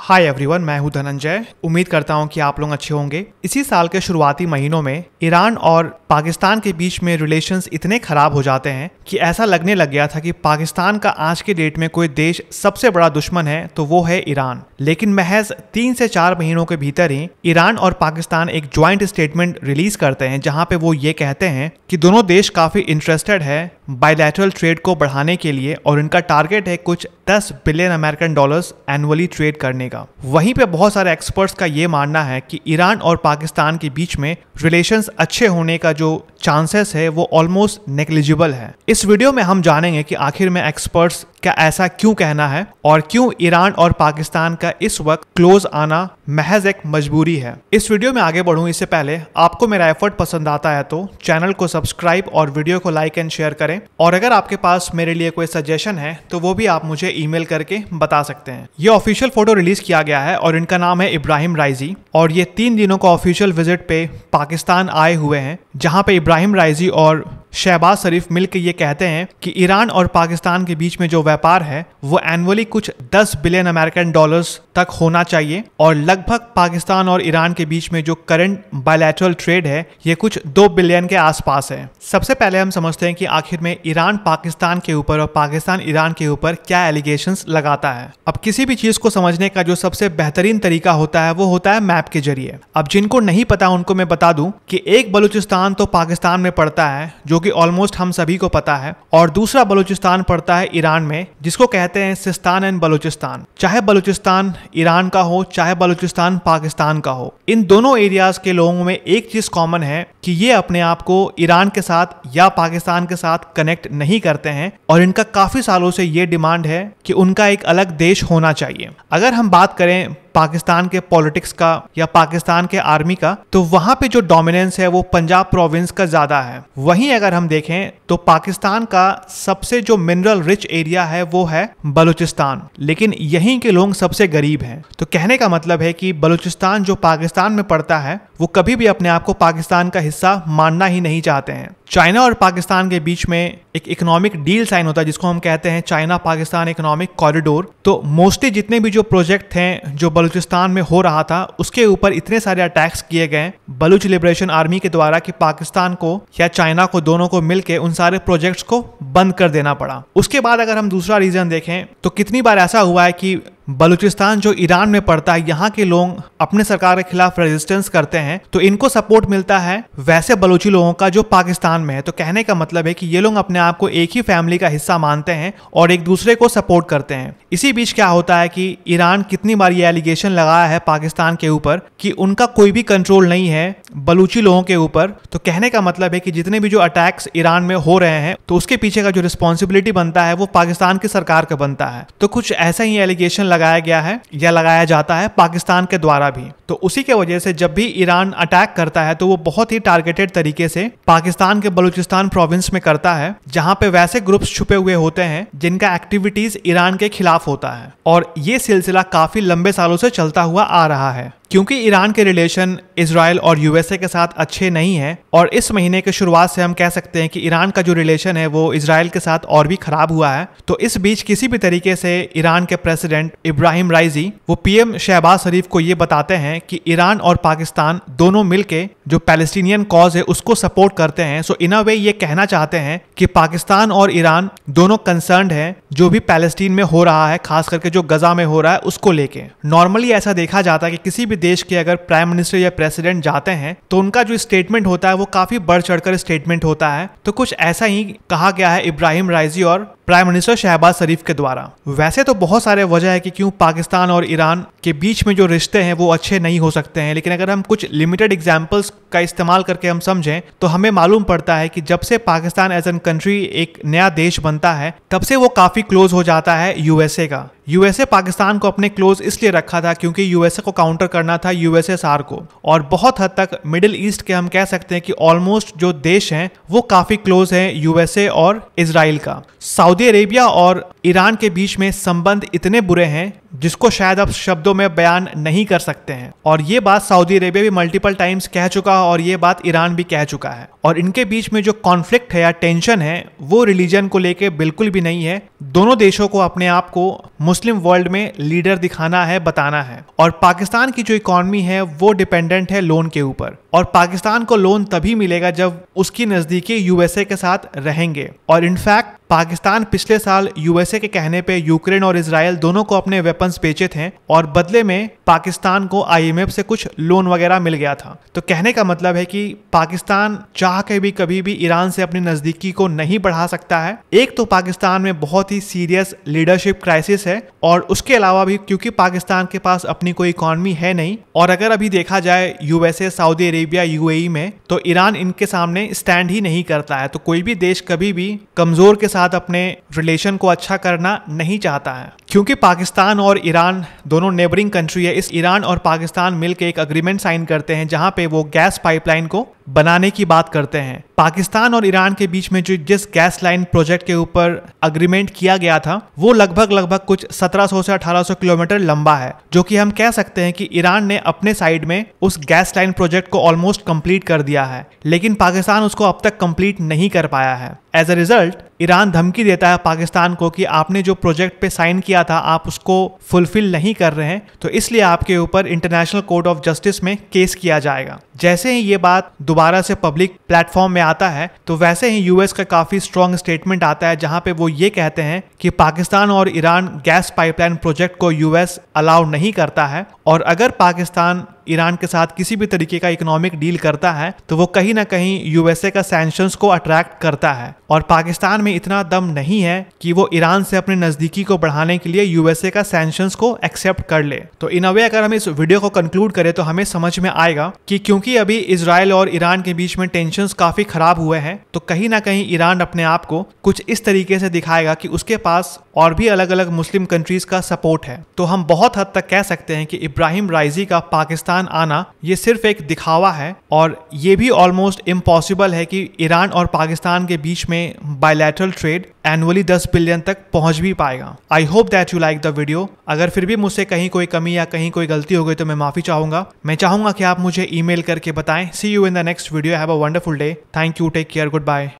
hi everyone मैं हूं धनंजय उम्मीद करता हूं कि आप लोग अच्छे होंगे इसी साल के शुरुआती महीनों में ईरान और पाकिस्तान के बीच में रिलेशंस इतने खराब हो जाते हैं कि ऐसा लगने लग गया था कि पाकिस्तान का आज के डेट में कोई देश सबसे बड़ा दुश्मन है तो वो है ईरान लेकिन महज तीन से चार महीनों के भीतर ही ईरान और पाकिस्तान एक ज्वाइंट स्टेटमेंट रिलीज करते हैं जहाँ पे वो ये कहते हैं कि दोनों देश काफी इंटरेस्टेड है बायलैटरल ट्रेड को बढ़ाने के लिए और इनका टारगेट है कुछ 10 billion American dollars annually trade करने का वहीं पे बहुत सारे एक्सपर्ट्स का ये मानना है कि ईरान और पाकिस्तान के बीच में रिलेशंस अच्छे होने का जो चांसेस है वो ऑलमोस्ट नेग्लिजिबल है इस वीडियो में हम जानेंगे कि आखिर में एक्सपर्ट्स का ऐसा क्यों कहना है और क्यों ईरान और पाकिस्तान का इस वक्त क्लोज आना महज एक मजबूरी है इस वीडियो में आगे बढ़ू इससे पहले आपको मेरा एफर्ट पसंद आता है तो चैनल को सब्सक्राइब और वीडियो को लाइक एंड शेयर करें करें और अगर आपके पास मेरे लिए कोई सजेशन है तो वो भी आप मुझे ईमेल करके बता सकते हैं ये ऑफिशियल फोटो रिलीज किया गया है और इनका नाम है इब्राहिम राइजी और ये तीन दिनों का ऑफिशियल विजिट पे पाकिस्तान आए हुए हैं जहाँ पे इब्राहिम राइजी और शहबाज शरीफ मिलकर ये कहते हैं कि ईरान और पाकिस्तान के बीच में जो व्यापार है वो एनुअली कुछ 10 बिलियन अमेरिकन डॉलर्स तक होना चाहिए और लगभग पाकिस्तान और ईरान के बीच में जो करंट बायलैटरल ट्रेड है ये कुछ दो बिलियन के आसपास है सबसे पहले हम समझते हैं कि आखिर में ईरान पाकिस्तान के ऊपर और पाकिस्तान ईरान के ऊपर क्या एलिगेशन लगाता है अब किसी भी चीज को समझने का जो सबसे बेहतरीन तरीका होता है वो होता है मैप के जरिए अब जिनको नहीं पता उनको मैं बता दूं कि एक बलूचिस्तान तो पाकिस्तान में पड़ता है जो कि ऑलमोस्ट हम सभी को पता है और दूसरा बलूचिस्तान पड़ता है ईरान में जिसको कहते हैं सिस्तान एंड बलूचिस्तान चाहे बलूचिस्तान ईरान का हो चाहे बलूचिस्तान पाकिस्तान का हो इन दोनों एरियाज के लोगों में एक चीज कॉमन है कि ये अपने आप को ईरान के साथ या पाकिस्तान के साथ कनेक्ट नहीं करते हैं और इनका काफी सालों से ये डिमांड है कि उनका एक अलग देश होना चाहिए अगर हम बात करें पाकिस्तान के पॉलिटिक्स का या पाकिस्तान के आर्मी का तो वहाँ पे जो डोमिनेंस है वो पंजाब प्रोविंस का ज़्यादा है वहीं अगर हम देखें तो पाकिस्तान का सबसे जो मिनरल रिच एरिया है वो है बलूचिस्तान लेकिन यहीं के लोग सबसे गरीब हैं तो कहने का मतलब है कि बलूचिस्तान जो पाकिस्तान में पड़ता है वो कभी भी अपने आप को पाकिस्तान का हिस्सा मानना ही नहीं चाहते हैं चाइना और पाकिस्तान के बीच में एक इकोनॉमिक डील साइन होता है जिसको हम कहते हैं चाइना पाकिस्तान इकोनॉमिक कॉरिडोर तो मोस्टली जितने भी जो प्रोजेक्ट हैं जो बलूचिस्तान में हो रहा था उसके ऊपर इतने सारे अटैक्स किए गए बलूच लिबरेशन आर्मी के द्वारा कि पाकिस्तान को या चाइना को दोनों को मिलकर उन सारे प्रोजेक्ट्स को बंद कर देना पड़ा उसके बाद अगर हम दूसरा रीजन देखें तो कितनी बार ऐसा हुआ है कि बलूचिस्तान जो ईरान में पड़ता है यहाँ के लोग अपने सरकार के खिलाफ रेजिस्टेंस करते हैं तो इनको सपोर्ट मिलता है वैसे बलूची लोगों का जो पाकिस्तान में है तो कहने का मतलब है कि ये लोग अपने आप को एक ही फैमिली का हिस्सा मानते हैं और एक दूसरे को सपोर्ट करते हैं इसी बीच क्या होता है कि ईरान कितनी बार ये एलिगेशन लगाया है पाकिस्तान के ऊपर कि उनका कोई भी कंट्रोल नहीं है बलूची लोगों के ऊपर तो कहने का मतलब है कि जितने भी जो अटैक्स ईरान में हो रहे हैं तो उसके पीछे का जो रिस्पॉन्सिबिलिटी बनता है वो पाकिस्तान की सरकार का बनता है तो कुछ ऐसा ही एलिगेशन लगाया गया है या लगाया जाता है पाकिस्तान के द्वारा भी तो उसी के वजह से जब भी ईरान अटैक करता है तो वो बहुत ही टारगेटेड तरीके से पाकिस्तान के बलूचिस्तान प्रोविंस में करता है जहाँ पे वैसे ग्रुप्स छुपे हुए होते हैं जिनका एक्टिविटीज ईरान के खिलाफ होता है और ये सिलसिला काफी लंबे सालों से चलता हुआ आ रहा है क्योंकि ईरान के रिलेशन इसराइल और यूएसए के साथ अच्छे नहीं है और इस महीने के शुरुआत से हम कह सकते हैं कि ईरान का जो रिलेशन है वो इसराइल के साथ और भी खराब हुआ है तो इस बीच किसी भी तरीके से ईरान के प्रेसिडेंट इब्राहिम राइजी वो पीएम शहबाज शरीफ को ये बताते हैं कि ईरान और पाकिस्तान दोनों मिलके जो पैलेस्टीनियन कॉज है उसको सपोर्ट करते हैं सो इन अ वे ये कहना चाहते हैं कि पाकिस्तान और ईरान दोनों कंसर्न है जो भी पैलेस्टीन में हो रहा है खास करके जो गजा में हो रहा है उसको लेके नॉर्मली ऐसा देखा जाता है कि किसी भी देश के अगर प्राइम मिनिस्टर या प्रेसिडेंट जाते हैं तो उनका जो स्टेटमेंट होता है वो काफी बढ़ चढ़कर स्टेटमेंट होता है तो कुछ ऐसा ही कहा गया है इब्राहिम राइजी और प्राइम मिनिस्टर शहबाज शरीफ के द्वारा वैसे तो बहुत सारे वजह है कि क्यों पाकिस्तान और ईरान के बीच में जो रिश्ते हैं वो अच्छे नहीं हो सकते हैं लेकिन अगर हम कुछ लिमिटेड एग्जाम्पल्स का इस्तेमाल करके हम समझें तो हमें मालूम पड़ता है कि जब से पाकिस्तान एज एन कंट्री एक नया देश बनता है तब से वो काफी क्लोज हो जाता है यूएसए का यूएसए पाकिस्तान को अपने क्लोज इसलिए रखा था क्योंकि यूएसए को काउंटर करना था यूएसएसआर को और बहुत हद तक मिडिल ईस्ट के हम कह सकते हैं कि ऑलमोस्ट जो देश हैं वो काफी क्लोज हैं यूएसए और इसराइल का सऊदी अरेबिया और ईरान के बीच में संबंध इतने बुरे हैं जिसको शायद आप शब्दों में बयान नहीं कर सकते हैं और ये बात सऊदी अरेबिया भी मल्टीपल टाइम्स कह चुका है और ये बात ईरान भी कह चुका है और इनके बीच में जो कॉन्फ्लिक्ट है या टेंशन है वो रिलीजन को लेके बिल्कुल भी नहीं है दोनों देशों को अपने आप को मुस्लिम वर्ल्ड में लीडर दिखाना है बताना है और पाकिस्तान की जो इकोनॉमी है वो डिपेंडेंट है लोन के ऊपर और पाकिस्तान को लोन तभी मिलेगा जब उसकी नज़दीकी यूएसए के साथ रहेंगे और इनफैक्ट पाकिस्तान पिछले साल यूएसए के कहने पे यूक्रेन और इसराइल दोनों को अपने वेपन्स बेचे थे और बदले में पाकिस्तान को आईएमएफ से कुछ लोन वगैरह मिल गया था तो कहने का मतलब है कि पाकिस्तान चाह के भी कभी भी ईरान से अपनी नजदीकी को नहीं बढ़ा सकता है एक तो पाकिस्तान में बहुत ही सीरियस लीडरशिप क्राइसिस है और उसके अलावा भी क्योंकि पाकिस्तान के पास अपनी कोई इकॉनमी है नहीं और अगर अभी देखा जाए यूएसए सऊदी अरेबिया यूएई में तो ईरान इनके सामने स्टैंड ही नहीं करता है तो कोई भी देश कभी भी कमजोर के साथ अपने रिलेशन को अच्छा करना नहीं चाहता है क्योंकि पाकिस्तान और ईरान दोनों नेबरिंग कंट्री है इस ईरान और पाकिस्तान मिलकर एक अग्रीमेंट साइन करते हैं जहां पे वो गैस पाइपलाइन को बनाने की बात करते हैं पाकिस्तान और ईरान के बीच में जो जिस गैस लाइन प्रोजेक्ट के ऊपर अग्रीमेंट किया गया था वो लगभग लगभग कुछ 1700 से 1800 किलोमीटर लंबा है जो कि हम कह सकते हैं कि ईरान ने अपने साइड में उस गैस लाइन प्रोजेक्ट को ऑलमोस्ट कंप्लीट कर दिया है लेकिन पाकिस्तान उसको अब तक कंप्लीट नहीं कर पाया है एज अ रिजल्ट ईरान धमकी देता है पाकिस्तान को कि आपने जो प्रोजेक्ट पे साइन किया था आप उसको फुलफिल नहीं कर रहे हैं तो इसलिए आपके ऊपर इंटरनेशनल कोर्ट ऑफ जस्टिस में केस किया जाएगा जैसे ही ये बात दोबारा से पब्लिक प्लेटफॉर्म में आता है तो वैसे ही यूएस का काफी स्ट्रॉन्ग स्टेटमेंट आता है जहां पे वो ये कहते हैं कि पाकिस्तान और ईरान गैस पाइपलाइन प्रोजेक्ट को यूएस अलाउ नहीं करता है और अगर पाकिस्तान ईरान के साथ किसी भी तरीके का इकोनॉमिक डील करता है तो वो कहीं ना कहीं यूएसए का सेंशन को अट्रैक्ट करता है और पाकिस्तान में इतना दम नहीं है कि वो ईरान से अपने नजदीकी को बढ़ाने के लिए यूएसए का सेंशन को एक्सेप्ट कर ले तो इन अवे अगर हम इस वीडियो को कंक्लूड करें तो हमें समझ में आएगा कि क्योंकि अभी इसराइल और ईरान के बीच में टेंशन काफी खराब हुए हैं तो कहीं ना कहीं ईरान अपने आप को कुछ इस तरीके से दिखाएगा कि उसके पास और भी अलग अलग मुस्लिम कंट्रीज का सपोर्ट है तो हम बहुत हद तक कह सकते हैं कि इब्राहिम राइजी का पाकिस्तान पाकिस्तान आना ये सिर्फ एक दिखावा है और ये भी ऑलमोस्ट इम्पॉसिबल है कि ईरान और पाकिस्तान के बीच में बायलैटरल ट्रेड एनुअली 10 बिलियन तक पहुंच भी पाएगा I hope that you like the video अगर फिर भी मुझसे कहीं कोई कमी या कहीं कोई गलती हो गई तो मैं माफी चाहूंगा मैं चाहूंगा कि आप मुझे ईमेल करके बताएं see you in the next video have a wonderful day thank you take care good bye